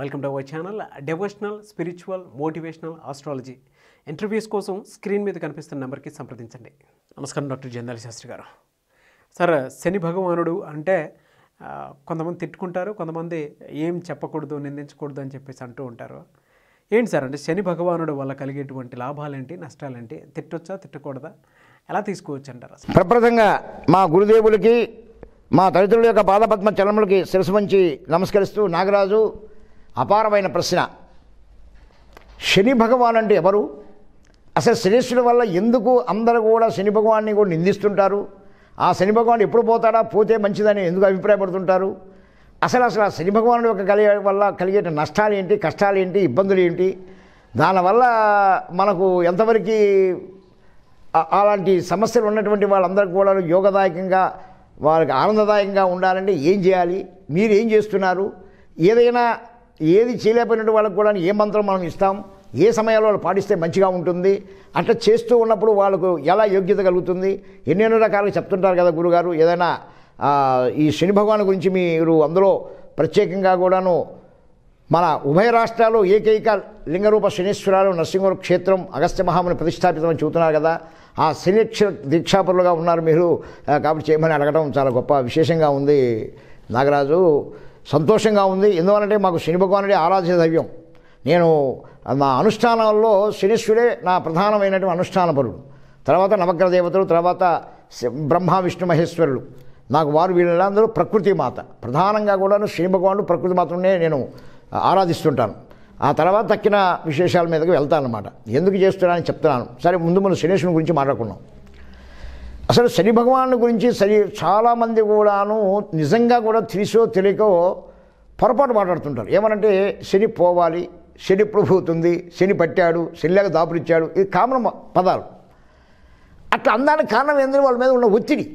welcome to our channel devotional spiritual motivational astrology interviews కోసం screen మీద కనిపిస్తున్న నెంబర్కి సంప్రదించండి నమస్కారం డాక్టర్ జందాల శాస్త్రి గారు సార్ శని భగవానుడు అంటే కొంతమంది తిట్టుకుంటారు కొంతమంది ఏం చెప్పకూడదు నిందించకూడదు అని చెప్పేసి అంటూ ఉంటారు ఏంటి సార్ అంటే శని భగవానుడు వల్ల కలిగేటువంటి లాభాలేంటి నష్టాలేంటి తిట్టొచ్చా తిట్టకూడదా ఎలా తీసుకోవచ్చు అంటారు ప్రప్రథంగా మా గురుదేవులకి మా తల్లిదండ్రుల యొక్క పాదపద్మ చలములకి శిరసు మంచి నమస్కరిస్తూ నాగరాజు అపారమైన ప్రశ్న శని భగవాన్ అంటే ఎవరు అసలు శనిష్యుడి వల్ల ఎందుకు అందరూ కూడా శని భగవాన్ని కూడా నిందిస్తుంటారు ఆ శని భగవాన్ ఎప్పుడు పోతాడా పోతే మంచిదని ఎందుకు అభిప్రాయపడుతుంటారు అసలు అసలు ఆ శని భగవాను యొక్క కలిగే వల్ల కలిగే నష్టాలు ఏంటి కష్టాలు ఏంటి ఇబ్బందులు ఏంటి దానివల్ల మనకు ఎంతవరకు అలాంటి సమస్యలు ఉన్నటువంటి వాళ్ళందరికీ కూడా యోగదాయకంగా వాళ్ళకి ఆనందదాయకంగా ఉండాలంటే ఏం చేయాలి మీరు ఏం చేస్తున్నారు ఏదైనా ఏది చేయలేకపోయినట్టు వాళ్ళకు కూడా ఏ మంత్రం మనం ఇస్తాం ఏ సమయాల్లో వాళ్ళు పాటిస్తే మంచిగా ఉంటుంది అట్లా చేస్తూ ఉన్నప్పుడు వాళ్ళకు ఎలా యోగ్యత కలుగుతుంది ఎన్నెన్నో రకాలుగా చెప్తుంటారు కదా గురుగారు ఏదైనా ఈ శని భగవాన్ గురించి మీరు అందులో ప్రత్యేకంగా కూడాను మన ఉభయ రాష్ట్రాలు ఏకైక లింగరూప శనీశ్వరాలు నరసింహ క్షేత్రం అగస్త్య మహాముని ప్రతిష్టాపితమని చూస్తున్నారు కదా ఆ శనిక్ష దీక్షాపరులుగా ఉన్నారు మీరు కాబట్టి చేయమని అడగడం చాలా గొప్ప విశేషంగా ఉంది నాగరాజు సంతోషంగా ఉంది ఎందువలంటే మాకు శని భగవానుడే ఆరాధ్య దైవం నేను నా అనుష్ఠానాల్లో శనిశ్వడే నా ప్రధానమైనటువంటి పరుడు తర్వాత నవగ్రహ దేవతలు తర్వాత బ్రహ్మ విష్ణు మహేశ్వరులు నాకు వారు వీళ్ళందరూ ప్రకృతి మాత ప్రధానంగా కూడా శని భగవానుడు ప్రకృతి మాత్రమే నేను ఆరాధిస్తుంటాను ఆ తర్వాత తక్కిన విశేషాల మీదకి వెళ్తానమాట ఎందుకు చేస్తున్నానని చెప్తున్నాను సరే ముందు మనం శనేశ్వరుని గురించి మాట్లాడుకున్నాం అసలు శని భగవాను గురించి శని చాలామంది కూడాను నిజంగా కూడా తెలిసో తెలియకో పొరపాటు మాట్లాడుతుంటారు ఏమనంటే శని పోవాలి శని ప్రభుతుంది శని పట్టాడు శనిలాగా దాపురిచ్చాడు ఇది కామన్ పదాలు అట్లా అందానికి కారణం ఏంటంటే వాళ్ళ మీద ఉన్న ఒత్తిడి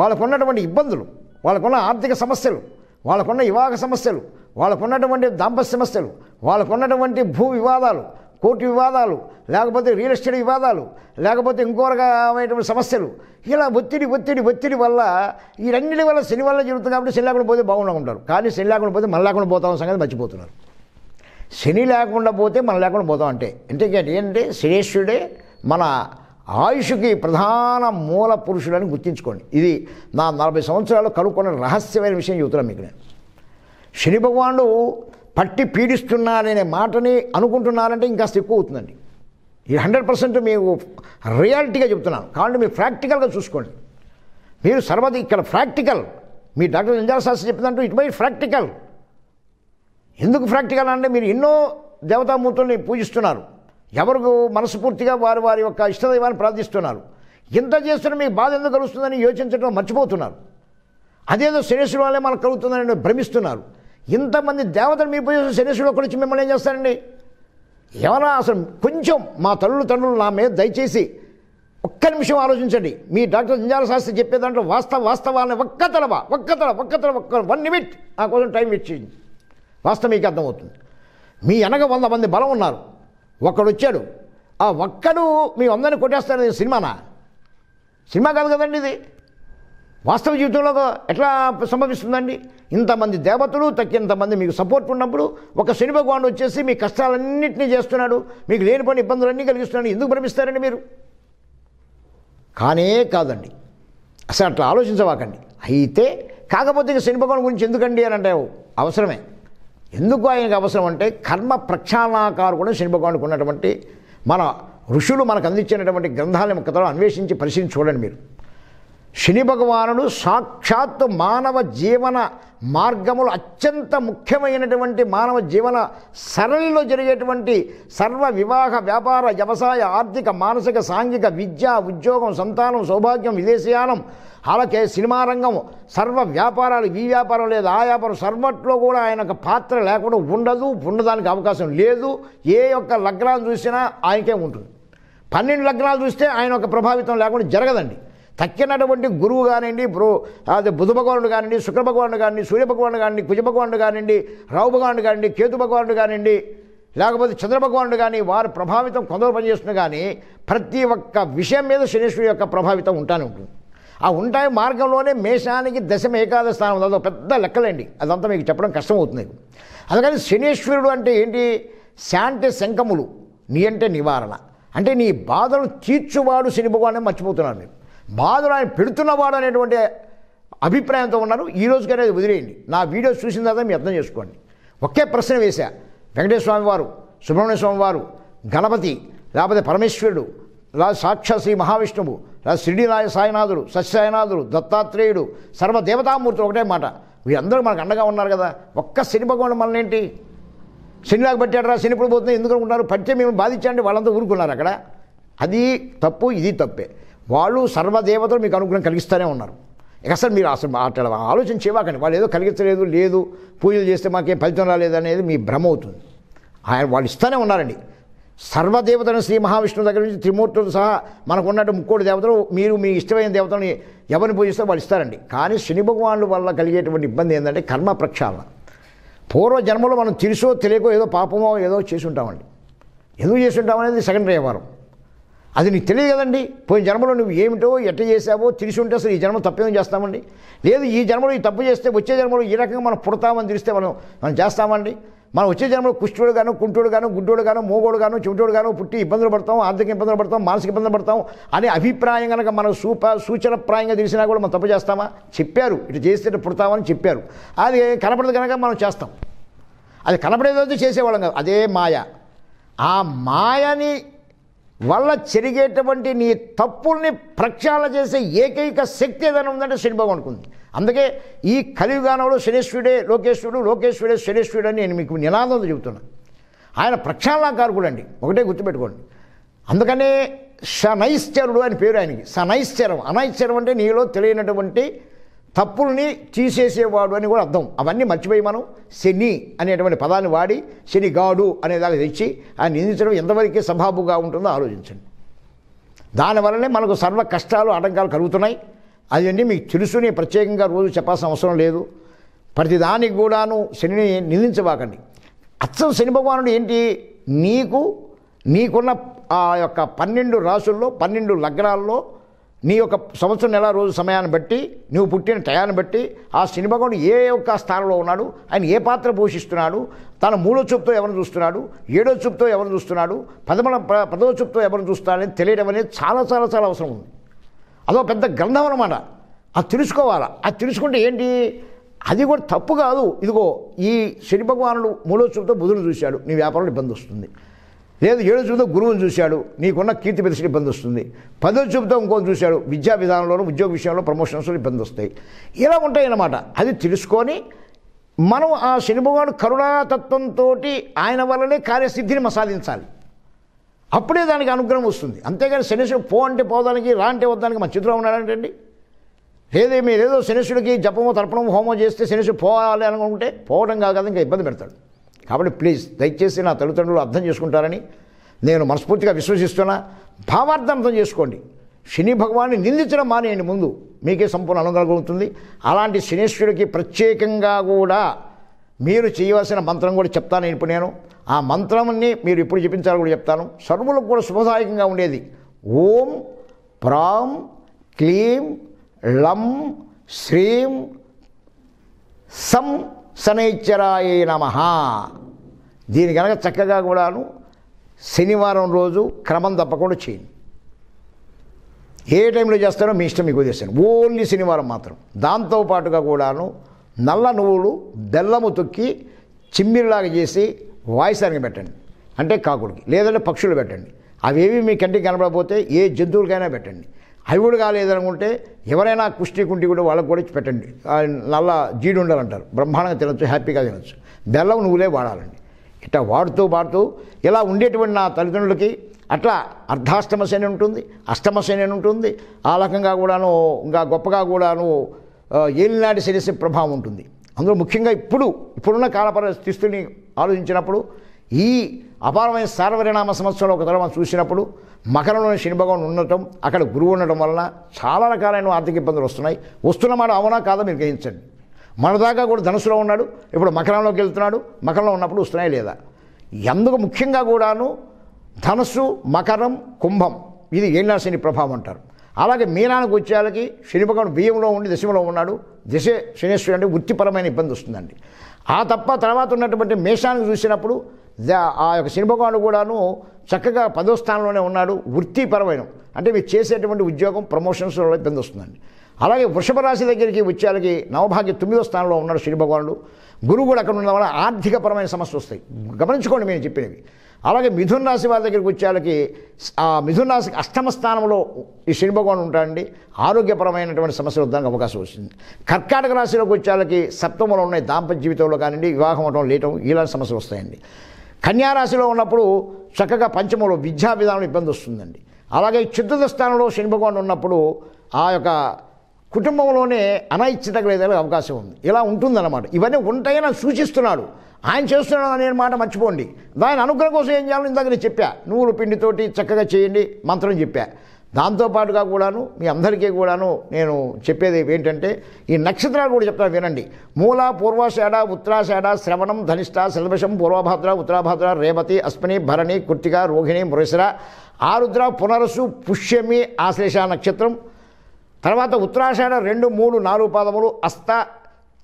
వాళ్ళకు ఉన్నటువంటి ఇబ్బందులు వాళ్ళకున్న ఆర్థిక సమస్యలు వాళ్ళకున్న వివాహ సమస్యలు వాళ్ళకున్నటువంటి దాంపత్య సమస్యలు వాళ్ళకున్నటువంటి భూ వివాదాలు కోర్టు వివాదాలు లేకపోతే రియల్ ఎస్టేట్ వివాదాలు లేకపోతే ఇంకో రకమైనటువంటి సమస్యలు ఇలా ఒత్తిడి ఒత్తిడి ఒత్తిడి వల్ల ఈ రెండింటి వల్ల శని వల్ల జరుగుతుంది కాబట్టి శని లేకుండా పోతే బాగుండా ఉంటారు కానీ శని లేకుండా పోతే మన లేకుండా పోతాం సంగతి మర్చిపోతున్నారు శని లేకుండా పోతే మన లేకుండా పోతాం అంటే ఎందుకంటే ఏంటంటే శ్రేష్ఠుడే మన ఆయుష్కి ప్రధాన మూల పురుషుడని గుర్తించుకోండి ఇది నా నలభై సంవత్సరాలు కనుక్కున్న రహస్యమైన విషయం చెబుతున్నాను మీకు నేను శని భగవానుడు పట్టి పీడిస్తున్నారనే మాటని అనుకుంటున్నారంటే ఇంకా ఎక్కువ అవుతుందండి ఈ హండ్రెడ్ పర్సెంట్ మీకు రియాలిటీగా చెప్తున్నాను కాబట్టి మీరు ప్రాక్టికల్గా చూసుకోండి మీరు సర్వది ఇక్కడ ప్రాక్టికల్ మీ డాక్టర్ నింజాల శాస్త్రి చెప్పిందంటూ ఇటు బై ప్రాక్టికల్ ఎందుకు ప్రాక్టికల్ అంటే మీరు ఎన్నో దేవతామూర్తుల్ని పూజిస్తున్నారు ఎవరికి మనస్ఫూర్తిగా వారి వారి యొక్క ఇష్టదైవాన్ని ప్రార్థిస్తున్నారు ఇంత చేస్తున్న మీకు బాధ ఎందుకు కలుస్తుందని యోచించడం మర్చిపోతున్నారు అదేదో శ్రేయస్సు వాళ్ళే మనకు కలుగుతుందని భ్రమిస్తున్నారు ఇంతమంది దేవతలు మీ పోయి శనీశ్వరుడు ఒకటి మిమ్మల్ని ఏం చేస్తారండి ఏమన్నా అసలు కొంచెం మా తల్లులు తండ్రులు నా మీద దయచేసి ఒక్క నిమిషం ఆలోచించండి మీ డాక్టర్ జంజాల శాస్త్రి చెప్పే దాంట్లో వాస్తవ వాస్తవాలని ఒక్క తలవ ఒక్క తల ఒక్క తల ఒక్క వన్ నిమిట్ నా కోసం టైం ఇచ్చేయండి చేయండి వాస్తవం మీకు అర్థమవుతుంది మీ వెనక వంద మంది బలం ఉన్నారు ఒక్కడు వచ్చాడు ఆ ఒక్కడు మీ అందరిని కొట్టేస్తారు సినిమానా సినిమా కాదు కదండి ఇది వాస్తవ జీవితంలో ఎట్లా సంభవిస్తుందండి ఇంతమంది దేవతలు తక్కింతమంది మీకు సపోర్ట్ ఉన్నప్పుడు ఒక శని భగవాను వచ్చేసి మీ కష్టాలన్నింటినీ చేస్తున్నాడు మీకు లేని పని ఇబ్బందులన్నీ కలిగిస్తున్నాడు ఎందుకు భ్రమిస్తారండి మీరు కానే కాదండి అసలు అట్లా ఆలోచించవాకండి అయితే కాకపోతే ఇంకా శని భగవాన్ గురించి ఎందుకండి అని అంటే అవసరమే ఎందుకు ఆయనకు అవసరం అంటే కర్మ ప్రక్షాళనాకారు కూడా శని భగవానికి ఉన్నటువంటి మన ఋషులు మనకు అందించినటువంటి గ్రంథాలను కథలో అన్వేషించి పరిశీలించి చూడండి మీరు శని భగవానుడు సాక్షాత్ మానవ జీవన మార్గములు అత్యంత ముఖ్యమైనటువంటి మానవ జీవన సరళిలో జరిగేటువంటి సర్వ వివాహ వ్యాపార వ్యవసాయ ఆర్థిక మానసిక సాంఘిక విద్య ఉద్యోగం సంతానం సౌభాగ్యం విదేశీయానం అలాగే సినిమా రంగం సర్వ వ్యాపారాలు ఈ వ్యాపారం లేదు ఆ వ్యాపారం సర్వట్లో కూడా ఆయన పాత్ర లేకుండా ఉండదు ఉండడానికి అవకాశం లేదు ఏ యొక్క లగ్నాలు చూసినా ఆయనకే ఉంటుంది పన్నెండు లగ్నాలు చూస్తే ఆయన ఒక ప్రభావితం లేకుండా జరగదండి తక్కినటువంటి గురువు కానివ్వండి బ్రో అదే బుధ భగవానుడు కానివ్వండి శుక్ర భగవానుడు కానివ్వండి సూర్య భగవానుడు కానివ్వండి కుజ భగవానుడు కానివ్వండి రావు భగవానుడు కానివ్వండి కేతు భగవానుడు కానివ్వండి లేకపోతే భగవానుడు కానీ వారు ప్రభావితం కొందరు పనిచేస్తున్న కానీ ప్రతి ఒక్క విషయం మీద శనీశ్వరి యొక్క ప్రభావితం ఉంటానే ఉంటుంది ఆ ఉంటాయి మార్గంలోనే మేషానికి దశమ ఏకాదశ స్థానం అదో పెద్ద లెక్కలండి అదంతా మీకు చెప్పడం కష్టమవుతుంది అందుకని శనీశ్వరుడు అంటే ఏంటి శాంతి శంకములు నీ అంటే నివారణ అంటే నీ బాధలు తీర్చువాడు శని భగవాన్ మర్చిపోతున్నాను నేను బాధలు ఆయన పెడుతున్నవాడు అనేటువంటి అభిప్రాయంతో ఉన్నారు ఈ రోజుకైనా వదిలేయండి నా వీడియోస్ చూసిన తర్వాత మీరు అర్థం చేసుకోండి ఒకే ప్రశ్న వేశా వెంకటేశ్వర స్వామి వారు సుబ్రహ్మణ్య స్వామి వారు గణపతి లేకపోతే పరమేశ్వరుడు లా సాక్షాత్ శ్రీ మహావిష్ణువు లా శిరిడిరాయ సాయినాథుడు సత్యసాయనాథుడు దత్తాత్రేయుడు సర్వదేవతామూర్తి ఒకటే మాట వీరందరూ మనకు అండగా ఉన్నారు కదా ఒక్క శని భగవాన్ ఏంటి శనిలాగ పట్టాడు రా ఇప్పుడు పోతుంది ఎందుకు ఉన్నారు పట్టే మేము బాధించండి వాళ్ళంతా ఊరుకున్నారు అక్కడ అది తప్పు ఇది తప్పే వాళ్ళు సర్వదేవతలు మీకు అనుగ్రహం కలిగిస్తూనే ఉన్నారు ఇక అసలు మీరు అసలు అట్లా ఆలోచించేవాకండి వాళ్ళు ఏదో కలిగించలేదు లేదు పూజలు చేస్తే మాకేం ఫలితం రాలేదు అనేది మీ భ్రమ అవుతుంది ఆయన వాళ్ళు ఇస్తూనే ఉన్నారండి సర్వదేవతలను శ్రీ మహావిష్ణువు దగ్గర నుంచి త్రిమూర్తులు సహా మనకు ఉన్నట్టు ముక్కోటి దేవతలు మీరు మీ ఇష్టమైన దేవతలను ఎవరిని పూజిస్తే వాళ్ళు ఇస్తారండి కానీ శని భగవానుల వల్ల కలిగేటువంటి ఇబ్బంది ఏంటంటే కర్మ ప్రక్షాళన పూర్వ జన్మలో మనం తెలుసో తెలియకో ఏదో పాపమో ఏదో చేసి ఉంటామండి ఎందుకు చేసి ఉంటామనేది సెకండరీ వ్యవహారం అది నీకు తెలియదు కదండి పోయిన జన్మలో నువ్వు ఏమిటో ఎట్ట చేసావో తెలిసి ఉంటే అసలు ఈ జన్మ తప్పేమో చేస్తామండి లేదు ఈ జన్మలో ఈ తప్పు చేస్తే వచ్చే జన్మలో ఈ రకంగా మనం పుడతామని తెలిస్తే మనం మనం చేస్తామండి మనం వచ్చే జన్మలో కుష్ఠుడు గాను కుంటుడు గాను గుడ్డోడు గాను మోగోడు గాను చెవిటోడు గాను పుట్టి ఇబ్బందులు పడతాం ఆర్థిక ఇబ్బందులు పడతాం మానసిక ఇబ్బందులు పడతాం అనే అభిప్రాయం కనుక మనం సూప సూచనప్రాయంగా తెలిసినా కూడా మనం తప్పు చేస్తామా చెప్పారు ఇటు చేస్తే పుడతామని చెప్పారు అది కనపడదు కనుక మనం చేస్తాం అది కనపడేదో చేసేవాళ్ళం కాదు అదే మాయ ఆ మాయని వల్ల జరిగేటువంటి నీ తప్పుల్ని ప్రక్షాళన చేసే ఏకైక శక్తి ఏదైనా ఉందంటే శని భగవాన్ ఉంది అందుకే ఈ కలియుగానంలో శనీశ్వరుడే లోకేశ్వరుడు లోకేశ్వరుడే శనీశ్వరుడు అని నేను మీకు నినాదం చెబుతున్నా ఆయన ప్రక్షాళనాకారకుడు అండి ఒకటే గుర్తుపెట్టుకోండి అందుకనే శనైశ్చరుడు అని పేరు ఆయనకి శనైశ్చరం అనైశ్చరం అంటే నీలో తెలియనటువంటి తప్పుల్ని తీసేసేవాడు అని కూడా అర్థం అవన్నీ మర్చిపోయి మనం శని అనేటువంటి పదాన్ని వాడి శని గాడు అనే దానికి తెచ్చి ఆయన నిందించడం ఎంతవరకు సభాబుగా ఉంటుందో ఆలోచించండి దానివల్లనే మనకు సర్వ కష్టాలు ఆటంకాలు కలుగుతున్నాయి అదండి మీకు తెలుసునే ప్రత్యేకంగా రోజు చెప్పాల్సిన అవసరం లేదు ప్రతిదానికి కూడాను శనిని నిందించబాకండి అచ్చం శని భగవానుడు ఏంటి నీకు నీకున్న ఆ యొక్క పన్నెండు రాసుల్లో పన్నెండు లగ్నాల్లో నీ యొక్క సంవత్సరం నెల రోజు సమయాన్ని బట్టి నువ్వు పుట్టిన టయాన్ని బట్టి ఆ సినిమా కూడా ఏ యొక్క స్థానంలో ఉన్నాడు ఆయన ఏ పాత్ర పోషిస్తున్నాడు తన మూడో చూపుతో ఎవరిని చూస్తున్నాడు ఏడో చూపుతో ఎవరిని చూస్తున్నాడు పదమల పదవ చూపుతో ఎవరిని చూస్తున్నాడని తెలియడం అనేది చాలా చాలా చాలా అవసరం ఉంది అదో పెద్ద గ్రంథం అనమాట అది తెలుసుకోవాలా అది తెలుసుకుంటే ఏంటి అది కూడా తప్పు కాదు ఇదిగో ఈ శని భగవానుడు మూడో చూపుతో బుధుడు చూశాడు నీ వ్యాపారంలో ఇబ్బంది వస్తుంది లేదు ఏడు చూపుతో గురువుని చూశాడు నీకున్న కీర్తి ప్రతిష్ట ఇబ్బంది వస్తుంది పదో చూపుతో ఇంకోని చూశాడు విద్యా విధానంలోనూ ఉద్యోగ విషయంలో ప్రమోషన్స్ ఇబ్బంది వస్తాయి ఇలా ఉంటాయన్నమాట అది తెలుసుకొని మనం ఆ శనిభగవాడు కరుణాతత్వంతో ఆయన వల్లనే కార్యసిద్ధిని మనం సాధించాలి అప్పుడే దానికి అనుగ్రహం వస్తుంది అంతేగాని శనిశుడు పో అంటే పోదానికి రా అంటే వద్దానికి మన చిత్రం ఉన్నాడంటండి లేదా మీరేదో శనిశుడికి జపము తర్పణం హోమం చేస్తే శనిశుడు పోవాలి అనుకుంటే పోవడం కాదు కదా ఇంకా ఇబ్బంది పెడతాడు కాబట్టి ప్లీజ్ దయచేసి నా తల్లిదండ్రులు అర్థం చేసుకుంటారని నేను మనస్ఫూర్తిగా విశ్వసిస్తున్నా భావార్థం అర్థం చేసుకోండి శని భగవాన్ని నిందించడం మానేయండి ముందు మీకే సంపూర్ణ కలుగుతుంది అలాంటి శనేశ్వరుడికి ప్రత్యేకంగా కూడా మీరు చేయవలసిన మంత్రం కూడా చెప్తాను ఇప్పుడు నేను ఆ మంత్రాన్ని మీరు ఇప్పుడు చెప్పించాలో కూడా చెప్తాను సర్వులకు కూడా శుభదాయకంగా ఉండేది ఓం ప్రాం క్లీం లం శ్రీం సం శనైశ్వరాయ నమ దీని కనుక చక్కగా కూడాను శనివారం రోజు క్రమం తప్పకుండా చేయండి ఏ టైంలో చేస్తారో మీ ఇష్టం మీకు చేస్తాను ఓన్లీ శనివారం మాత్రం దాంతోపాటుగా కూడాను నల్ల నువ్వులు బెల్లము తొక్కి చిమ్మిరిలాగా చేసి వాయిసానికి పెట్టండి అంటే కాకుడికి లేదంటే పక్షులు పెట్టండి అవేవి మీ కంటికి కనబడకపోతే ఏ జంతువులకైనా పెట్టండి అవి కాలేదు కాలేదనుకుంటే ఎవరైనా కుష్టి కుంటి కూడా వాళ్ళకు కూడా ఇచ్చి పెట్టండి నల్ల జీడి ఉండాలంటారు బ్రహ్మాండంగా తినచ్చు హ్యాపీగా తినచ్చు బెల్లం నువ్వులే వాడాలండి ఇట్లా వాడుతూ వాడుతూ ఇలా ఉండేటువంటి నా తల్లిదండ్రులకి అట్లా అర్ధాష్టమ శని ఉంటుంది అష్టమ శని ఉంటుంది ఆ రకంగా కూడాను ఇంకా గొప్పగా కూడాను ఏలినాటి శనిసి ప్రభావం ఉంటుంది అందులో ముఖ్యంగా ఇప్పుడు ఇప్పుడున్న కాల పరిస్థితుల్ని ఆలోచించినప్పుడు ఈ అపారమైన సార్వరినామ సంవత్సరంలో ఒక మనం చూసినప్పుడు మకరంలోని శని భగవాన్ ఉండటం అక్కడ గురువు ఉండటం వలన చాలా రకాలైన ఆర్థిక ఇబ్బందులు వస్తున్నాయి వస్తున్న మాట అవునా కాదా మీరు గ్రహించండి మన దాకా కూడా ధనుసులో ఉన్నాడు ఇప్పుడు మకరంలోకి వెళ్తున్నాడు మకరంలో ఉన్నప్పుడు వస్తున్నాయి లేదా ఎందుకు ముఖ్యంగా కూడాను ధనుసు మకరం కుంభం ఇది ఏళ్ళశని ప్రభావం అంటారు అలాగే మీనానికి వచ్చేళ్ళకి శని భగవాన్ బియ్యంలో ఉండి దశమలో ఉన్నాడు దశ శనేశ్వరుడు అంటే వృత్తిపరమైన ఇబ్బంది వస్తుందండి ఆ తప్ప తర్వాత ఉన్నటువంటి మేషానికి చూసినప్పుడు ఆ యొక్క శనిభగవానుడు కూడాను చక్కగా పదో స్థానంలోనే ఉన్నాడు వృత్తిపరమైన అంటే మీరు చేసేటువంటి ఉద్యోగం ప్రమోషన్స్ ఇబ్బంది వస్తుందండి అలాగే వృషభ రాశి దగ్గరికి వచ్చేళ్ళకి నవభాగ్య తొమ్మిదో స్థానంలో ఉన్నాడు శని భగవానుడు గురువు కూడా అక్కడ ఉండడం వల్ల ఆర్థికపరమైన సమస్యలు వస్తాయి గమనించుకోండి మేము చెప్పినవి అలాగే మిథున్ రాశి వారి దగ్గరికి వచ్చేళ్ళకి ఆ మిథున్ రాశికి అష్టమ స్థానంలో ఈ శని భగవాన్ ఉంటాడండి ఆరోగ్యపరమైనటువంటి సమస్యలు వద్దానికి అవకాశం వస్తుంది కర్కాటక రాశిలోకి వచ్చేళ్ళకి సప్తములు ఉన్నాయి దాంపత్య జీవితంలో కానివ్వండి వివాహం అవడం లేటం ఇలాంటి సమస్యలు వస్తాయండి కన్యారాశిలో ఉన్నప్పుడు చక్కగా పంచమంలో విద్యా విధానం ఇబ్బంది వస్తుందండి అలాగే చిత్తుత స్థానంలో శని భగవాన్ ఉన్నప్పుడు ఆ యొక్క కుటుంబంలోనే అనిశ్చితగలేదే అవకాశం ఉంది ఇలా ఉంటుందన్నమాట ఇవన్నీ ఉంటాయని సూచిస్తున్నాడు ఆయన చేస్తున్నాడు అనే మాట మర్చిపోండి దాని అనుగ్రహం కోసం ఏం చేయాలని ఇందాక నేను చెప్పా నువ్వులు పిండితోటి చక్కగా చేయండి మంత్రం చెప్పా దాంతోపాటుగా కూడాను మీ అందరికీ కూడాను నేను చెప్పేది ఏంటంటే ఈ నక్షత్రాలు కూడా చెప్తాను వినండి మూల పూర్వాషాఢ ఉత్తరాషాఢ శ్రవణం ధనిష్ట శల్భషం పూర్వభాద్ర ఉత్తరాభాద్ర రేవతి అశ్విని భరణి కుర్తిక రోహిణి మృగశిర ఆరుద్ర పునరసు పుష్యమి ఆశ్లేష నక్షత్రం తర్వాత ఉత్తరాషాఢ రెండు మూడు నాలుగు పాదములు అస్త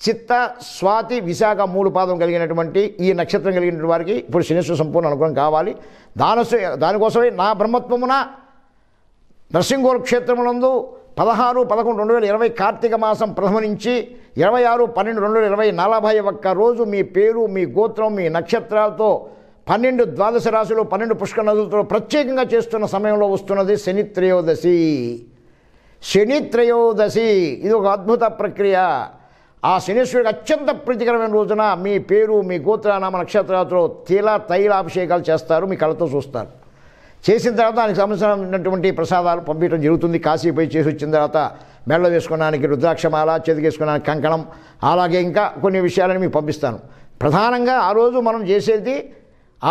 చిత్త స్వాతి విశాఖ మూడు పాదం కలిగినటువంటి ఈ నక్షత్రం కలిగినటువంటి వారికి ఇప్పుడు శనిస్సు సంపూర్ణ అనుగ్రహం కావాలి దానసు దానికోసమే నా బ్రహ్మత్వమున నర్సింగోల్ క్షేత్రములందు పదహారు పదకొండు రెండు వేల ఇరవై కార్తీక మాసం ప్రథమ నుంచి ఇరవై ఆరు పన్నెండు రెండు వేల ఇరవై నలభై ఒక్క రోజు మీ పేరు మీ గోత్రం మీ నక్షత్రాలతో పన్నెండు ద్వాదశ రాశులు పన్నెండు పుష్క నదులతో ప్రత్యేకంగా చేస్తున్న సమయంలో వస్తున్నది శని త్రయోదశి శని త్రయోదశి ఇది ఒక అద్భుత ప్రక్రియ ఆ శనీశ్వరుడికి అత్యంత ప్రీతికరమైన రోజున మీ పేరు మీ గోత్రనామ నక్షత్రాలతో తీల తైలాభిషేకాలు చేస్తారు మీ కళతో చూస్తారు చేసిన తర్వాత దానికి ఉన్నటువంటి ప్రసాదాలు పంపించడం జరుగుతుంది పోయి చేసి వచ్చిన తర్వాత మెడలో వేసుకోవడానికి రుద్రాక్షమాల చేతికేసుకోవడానికి కంకణం అలాగే ఇంకా కొన్ని విషయాలను మీకు పంపిస్తాను ప్రధానంగా ఆ రోజు మనం చేసేది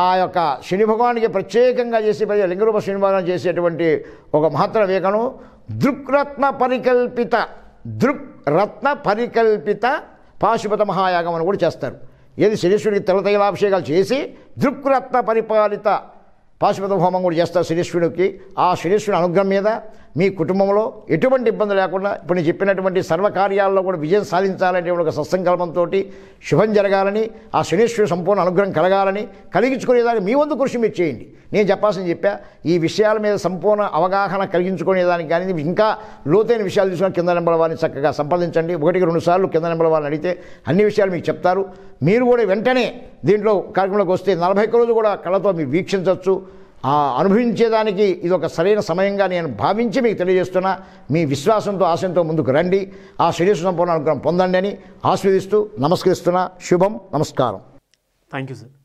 ఆ యొక్క శని భగవానికి ప్రత్యేకంగా చేసే లింగరూప శని భగవాన్ చేసేటువంటి ఒక మహత్తర వేగను దృక్రత్న పరికల్పిత దృక్రత్న పరికల్పిత పాశుపత మహాయాగం అని కూడా చేస్తారు ఏది శనీశ్వరికి తెల్ల తైలాభిషేకాలు చేసి దృక్రత్న పరిపాలిత పాశుపత హోమం కూడా చేస్తారు శనీశ్వరుడికి ఆ శనీశ్వరుని అనుగ్రహం మీద మీ కుటుంబంలో ఎటువంటి ఇబ్బంది లేకుండా ఇప్పుడు నేను చెప్పినటువంటి సర్వకార్యాల్లో కూడా విజయం సాధించాలనే ఒక సత్సంకల్పంతో శుభం జరగాలని ఆ శనీశ్వరుడు సంపూర్ణ అనుగ్రహం కలగాలని కలిగించుకునేదానికి మీ వంతు కృషి మీరు చేయండి నేను చెప్పాల్సింది చెప్పా ఈ విషయాల మీద సంపూర్ణ అవగాహన కలిగించుకునేదానికి కానీ ఇంకా లోతైన విషయాలు తీసుకున్న కింద నెంబర్ వారిని చక్కగా సంప్రదించండి ఒకటికి రెండు సార్లు కింద నెంబర్ వారిని అడిగితే అన్ని విషయాలు మీకు చెప్తారు మీరు కూడా వెంటనే దీంట్లో కార్యక్రమంలోకి వస్తే నలభై రోజు కూడా కళతో మీరు వీక్షించవచ్చు అనుభవించేదానికి ఇది ఒక సరైన సమయంగా నేను భావించి మీకు తెలియజేస్తున్నా మీ విశ్వాసంతో ఆశయంతో ముందుకు రండి ఆ శరీర సంపూర్ణ అనుగ్రహం పొందండి అని ఆస్వాదిస్తూ నమస్కరిస్తున్నా శుభం నమస్కారం థ్యాంక్ యూ సార్